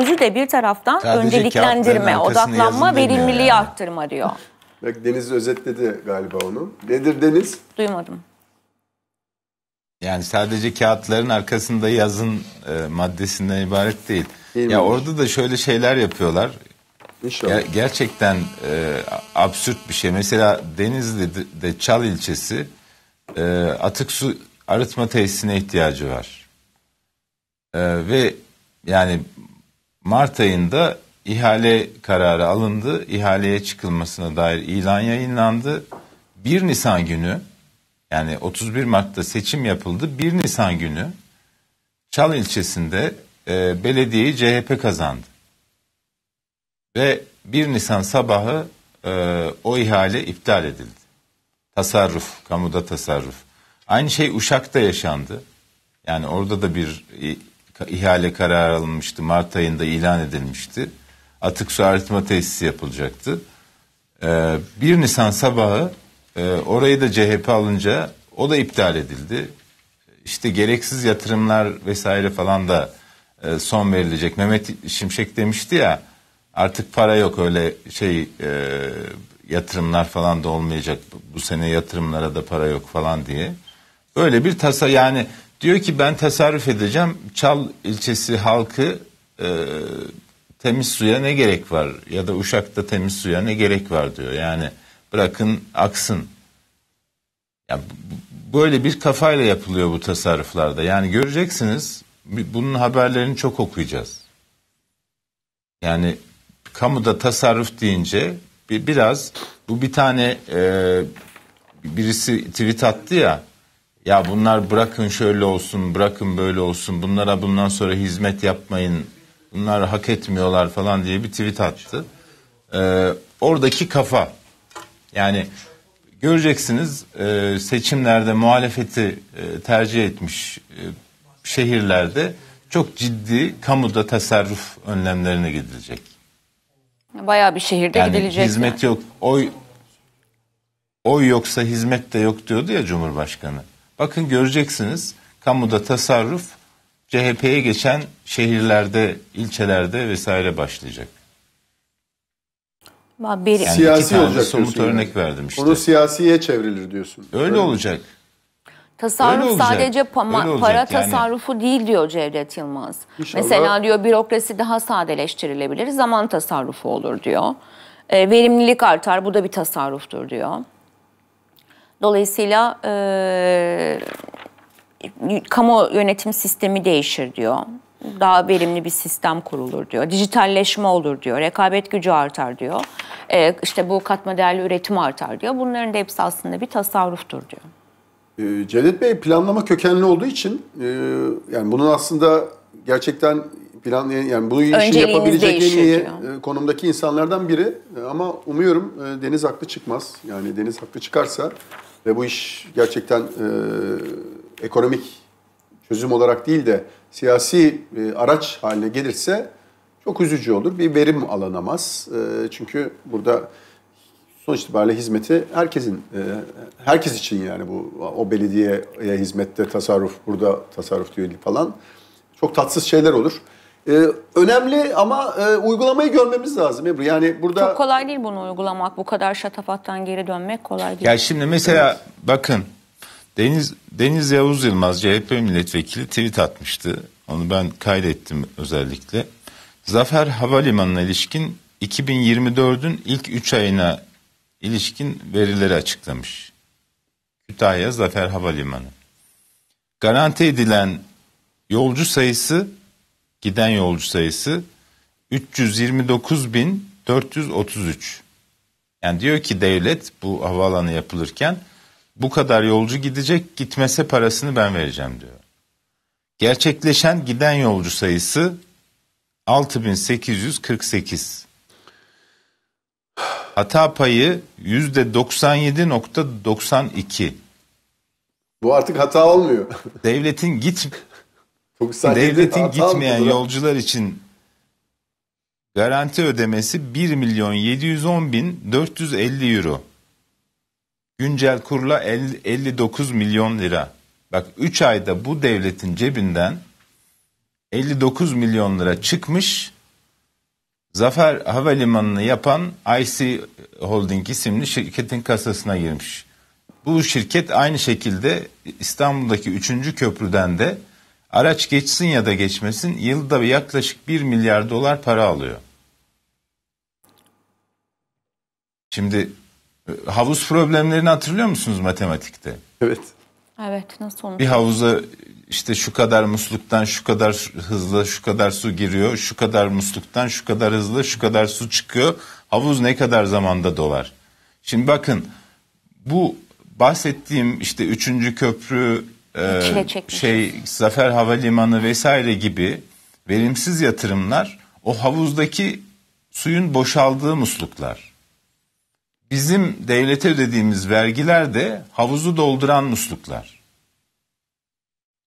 özü de bir taraftan Sadece önceliklendirme, odaklanma, verimliliği yani. arttırma diyor. Bak Deniz özetledi galiba onu. Nedir Deniz? Duymadım. Yani sadece kağıtların arkasında yazın e, maddesinden ibaret değil. değil ya mi? orada da şöyle şeyler yapıyorlar. Ger- gerçekten e, absürt bir şey. Mesela Denizli'de Çal ilçesi e, atık su arıtma tesisine ihtiyacı var. E, ve yani Mart ayında ihale kararı alındı. İhaleye çıkılmasına dair ilan yayınlandı. 1 Nisan günü yani 31 Mart'ta seçim yapıldı. 1 Nisan günü Çal ilçesinde e, belediyeyi CHP kazandı. Ve 1 Nisan sabahı e, o ihale iptal edildi. Tasarruf, kamuda tasarruf. Aynı şey Uşak'ta yaşandı. Yani orada da bir ihale kararı alınmıştı. Mart ayında ilan edilmişti. Atık su arıtma tesisi yapılacaktı. Ee, 1 Nisan sabahı e, orayı da CHP alınca o da iptal edildi. İşte gereksiz yatırımlar vesaire falan da e, son verilecek. Mehmet Şimşek demişti ya artık para yok öyle şey e, yatırımlar falan da olmayacak. Bu sene yatırımlara da para yok falan diye. Öyle bir tasa yani Diyor ki ben tasarruf edeceğim. Çal ilçesi halkı e, temiz suya ne gerek var ya da Uşak'ta temiz suya ne gerek var diyor. Yani bırakın aksın. Ya böyle bir kafayla yapılıyor bu tasarruflarda. Yani göreceksiniz bunun haberlerini çok okuyacağız. Yani kamuda tasarruf deyince bir, biraz bu bir tane e, birisi tweet attı ya ya bunlar bırakın şöyle olsun, bırakın böyle olsun, bunlara bundan sonra hizmet yapmayın, bunlar hak etmiyorlar falan diye bir tweet attı. Ee, oradaki kafa yani göreceksiniz e, seçimlerde muhalefeti e, tercih etmiş e, şehirlerde çok ciddi kamuda tasarruf önlemlerine gidilecek. Bayağı bir şehirde yani gidilecek. Hizmet yani. yok, oy oy yoksa hizmet de yok diyordu ya Cumhurbaşkanı. Bakın göreceksiniz kamuda tasarruf CHP'ye geçen şehirlerde, ilçelerde vesaire başlayacak. Bir, yani siyasi olacak somut örnek verdim işte. Onu siyasiye çevrilir diyorsun. Öyle, Öyle olacak. Tasarruf Öyle sadece pa- para yani. tasarrufu değil diyor Cevdet Yılmaz. İnşallah. Mesela diyor bürokrasi daha sadeleştirilebilir, zaman tasarrufu olur diyor. E, verimlilik artar, bu da bir tasarruftur diyor. Dolayısıyla e, kamu yönetim sistemi değişir diyor. Daha verimli bir sistem kurulur diyor. Dijitalleşme olur diyor. Rekabet gücü artar diyor. E, işte bu katma değerli üretim artar diyor. Bunların da hepsi aslında bir tasarruftur diyor. E, Cevdet Bey planlama kökenli olduğu için e, yani bunun aslında gerçekten Plan yani bu işi yapabilecek en iyi e, konumdaki insanlardan biri e, ama umuyorum e, Deniz haklı çıkmaz. Yani Deniz haklı çıkarsa ve bu iş gerçekten e, ekonomik çözüm olarak değil de siyasi e, araç haline gelirse çok üzücü olur. Bir verim alınamaz. E, çünkü burada sonuç itibariyle hizmeti herkesin e, herkes için yani bu o belediyeye hizmette tasarruf burada tasarruf diyor falan çok tatsız şeyler olur. Ee, önemli ama e, uygulamayı görmemiz lazım Ebru. Yani burada Çok kolay değil bunu uygulamak. Bu kadar şatafattan geri dönmek kolay değil. Ya şimdi mesela evet. bakın Deniz Deniz Yavuz Yılmaz CHP milletvekili tweet atmıştı. Onu ben kaydettim özellikle. Zafer Havalimanı'na ilişkin 2024'ün ilk 3 ayına ilişkin verileri açıklamış. Kütahya Zafer Havalimanı. Garanti edilen yolcu sayısı giden yolcu sayısı 329.433. Yani diyor ki devlet bu havaalanı yapılırken bu kadar yolcu gidecek gitmese parasını ben vereceğim diyor. Gerçekleşen giden yolcu sayısı 6848. Hata payı yüzde %97.92. Bu artık hata olmuyor. Devletin git çok Devletin gitmeyen mıdır? yolcular için garanti ödemesi 1 milyon 710 bin 450 euro. Güncel kurla 59 milyon lira. Bak 3 ayda bu devletin cebinden 59 milyon lira çıkmış. Zafer Havalimanı'nı yapan IC Holding isimli şirketin kasasına girmiş. Bu şirket aynı şekilde İstanbul'daki 3. köprüden de Araç geçsin ya da geçmesin yılda yaklaşık 1 milyar dolar para alıyor. Şimdi e, havuz problemlerini hatırlıyor musunuz matematikte? Evet. Evet nasıl olmuş? Bir havuza işte şu kadar musluktan şu kadar hızla şu kadar su giriyor, şu kadar musluktan şu kadar hızlı şu kadar su çıkıyor. Havuz ne kadar zamanda dolar? Şimdi bakın bu bahsettiğim işte üçüncü köprü, ee, Çile şey Zafer Havalimanı vesaire gibi verimsiz yatırımlar o havuzdaki suyun boşaldığı musluklar. Bizim devlete ödediğimiz vergiler de havuzu dolduran musluklar.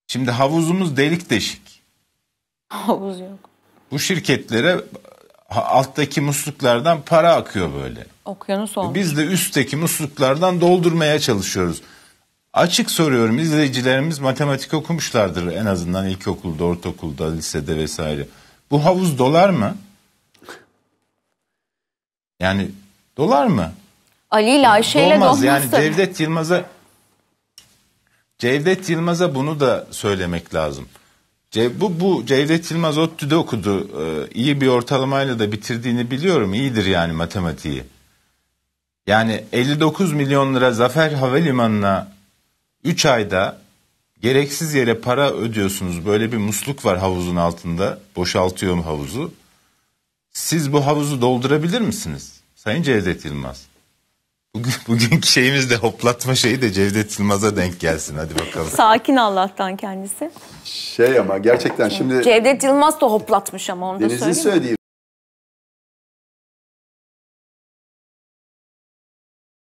Şimdi havuzumuz delik deşik. Havuz yok. Bu şirketlere alttaki musluklardan para akıyor böyle. Okyanus e, olmuş. Biz de üstteki musluklardan doldurmaya çalışıyoruz. Açık soruyorum izleyicilerimiz matematik okumuşlardır en azından ilkokulda, ortaokulda, lisede vesaire. Bu havuz dolar mı? Yani dolar mı? Ali ile Ayşe ile dolmaz. Yani Cevdet Yılmaz'a Cevdet Yılmaz'a bunu da söylemek lazım. Ce, bu, bu Cevdet Yılmaz ODTÜ'de okudu. Ee, iyi bir ortalamayla da bitirdiğini biliyorum. İyidir yani matematiği. Yani 59 milyon lira Zafer Havalimanı'na 3 ayda gereksiz yere para ödüyorsunuz. Böyle bir musluk var havuzun altında. Boşaltıyorum havuzu. Siz bu havuzu doldurabilir misiniz? Sayın Cevdet Yılmaz. Bugün, bugünkü şeyimiz de hoplatma şeyi de Cevdet Yılmaz'a denk gelsin hadi bakalım. Sakin Allah'tan kendisi. Şey ama gerçekten şimdi... Cevdet Yılmaz da hoplatmış ama onu da Deniz'in söylediği